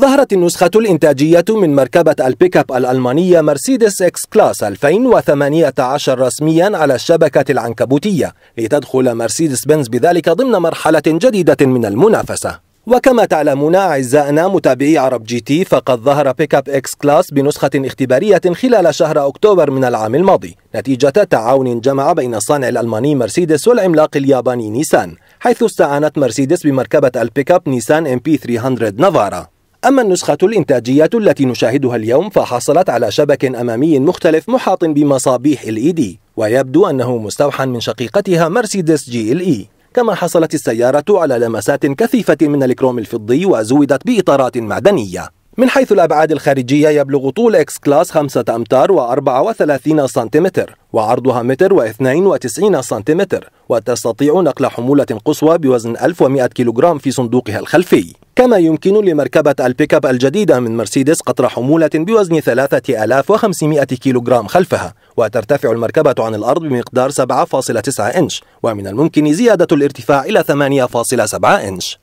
ظهرت النسخة الإنتاجية من مركبة البيك اب الألمانية مرسيدس إكس كلاس 2018 رسميا على الشبكة العنكبوتية لتدخل مرسيدس بنز بذلك ضمن مرحلة جديدة من المنافسة وكما تعلمون أعزائنا متابعي عرب جي تي فقد ظهر بيك اب اكس كلاس بنسخة اختبارية خلال شهر أكتوبر من العام الماضي نتيجة تعاون جمع بين الصانع الألماني مرسيدس والعملاق الياباني نيسان حيث استعانت مرسيدس بمركبة البيك اب نيسان ام بي 300 نافارا أما النسخة الإنتاجية التي نشاهدها اليوم فحصلت على شبك أمامي مختلف محاط بمصابيح LED ويبدو أنه مستوحى من شقيقتها مرسيدس جي ال إي كما حصلت السيارة على لمسات كثيفة من الكروم الفضي وزودت بإطارات معدنية من حيث الأبعاد الخارجية يبلغ طول إكس كلاس 5 أمتار و34 سنتيمتر وعرضها متر و92 سنتيمتر وتستطيع نقل حمولة قصوى بوزن 1100 كيلوغرام في صندوقها الخلفي كما يمكن لمركبة البيكاب الجديدة من مرسيدس قطر حمولة بوزن 3500 كيلوغرام خلفها وترتفع المركبة عن الأرض بمقدار 7.9 إنش ومن الممكن زيادة الارتفاع إلى 8.7 إنش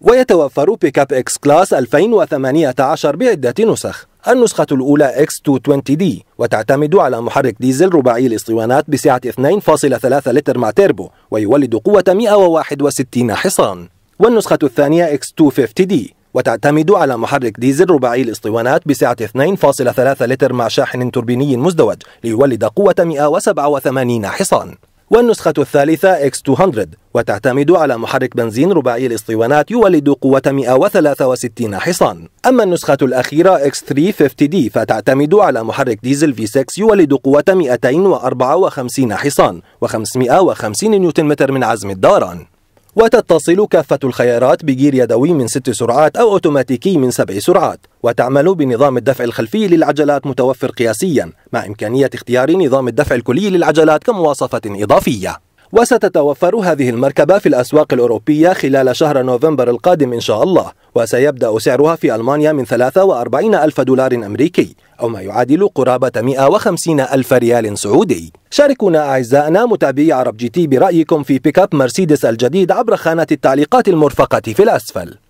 ويتوفر بيكاب إكس كلاس 2018 بعدة نسخ النسخة الأولى X220D وتعتمد على محرك ديزل رباعي الاسطوانات بسعة 2.3 لتر مع تيربو ويولد قوة 161 حصان والنسخة الثانية X250D وتعتمد على محرك ديزل رباعي الاسطوانات بسعة 2.3 لتر مع شاحن توربيني مزدوج ليولد قوة 187 حصان والنسخة الثالثة X200 وتعتمد على محرك بنزين رباعي الاسطوانات يولد قوة 163 حصان أما النسخة الأخيرة X350D فتعتمد على محرك ديزل V6 يولد قوة 254 حصان و550 نيوتن متر من عزم الدوران وتتصل كافة الخيارات بجير يدوي من ست سرعات أو أوتوماتيكي من سبع سرعات وتعمل بنظام الدفع الخلفي للعجلات متوفر قياسيا مع إمكانية اختيار نظام الدفع الكلي للعجلات كمواصفة إضافية وستتوفر هذه المركبة في الأسواق الأوروبية خلال شهر نوفمبر القادم إن شاء الله وسيبدأ سعرها في ألمانيا من 43 ألف دولار أمريكي أو ما يعادل قرابة 150 ألف ريال سعودي شاركونا أعزائنا متابعي عرب جي تي برأيكم في بيك أب مرسيدس الجديد عبر خانة التعليقات المرفقة في الأسفل